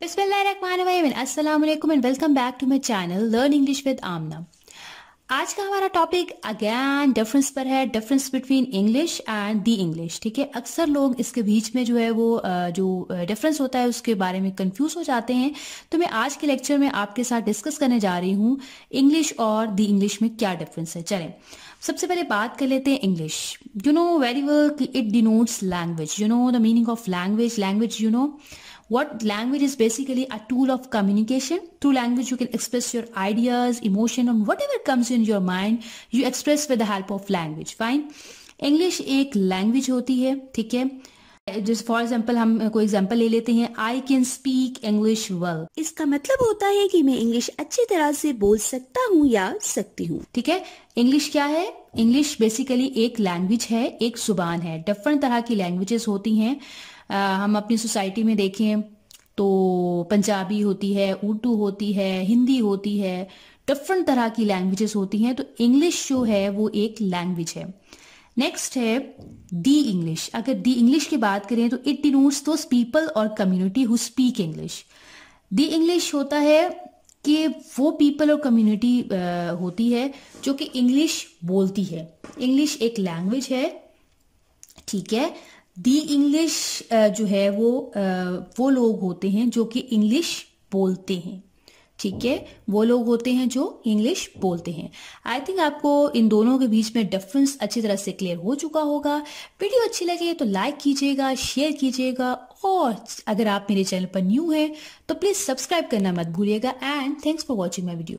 Bismillahirrahmanirrahim and Assalamu alaikum and welcome back to my channel Learn English with Amna. आज का हमारा topic again difference पर है difference between English and the English ठीक है अक्सर लोग इसके बीच में जो है वो जो डिफरेंस होता है उसके बारे में कंफ्यूज हो जाते हैं तो मैं आज के लेक्चर में आपके साथ डिस्कस करने जा रही हूँ इंग्लिश और दी इंग्लिश में क्या डिफरेंस है चलें सबसे पहले बात कर लेते हैं English you know very well it denotes language you know the meaning of language language you know what language is basically a tool of communication. Through language, you can express your ideas, emotion, on whatever comes in your mind, you express with the help of language. Fine. english ek language hoti hai theek hai जिस for example हम कोई example ले लेते हैं I can speak English well इसका मतलब होता है कि मैं इंग्लिश अच्छी तरह से बोल सकता हूँ या सकती हूँ ठीक है इंग्लिश क्या है इंग्लिश बेसिकली एक लैंग्वेज है एक जुबान है डिफरेंट तरह की लैंग्वेजेस होती हैं हम अपनी सोसाइटी में देखें तो पंजाबी होती है उर्दू होती है हिंदी होती है डिफरेंट तरह की लैंग्वेजेस होती हैं तो इंग्लिश जो है वो एक लैंग्वेज है नेक्स्ट है दी इंग्लिश अगर दी इंग्लिश की बात करें तो इट डिनोट्स दोज पीपल और community who speak English the English होता है कि वो पीपल और कम्युनिटी होती है जो कि इंग्लिश बोलती है इंग्लिश एक लैंग्वेज है ठीक है दी इंग्लिश जो है वो वो लोग होते हैं जो कि इंग्लिश बोलते हैं ठीक है वो लोग होते हैं जो इंग्लिश बोलते हैं आई थिंक आपको इन दोनों के बीच में डिफरेंस अच्छी तरह से क्लियर हो चुका होगा वीडियो अच्छी लगे तो लाइक कीजिएगा शेयर कीजिएगा और अगर आप मेरे चैनल पर न्यू हैं तो प्लीज़ सब्सक्राइब करना मत भूलिएगा and thanks for watching my video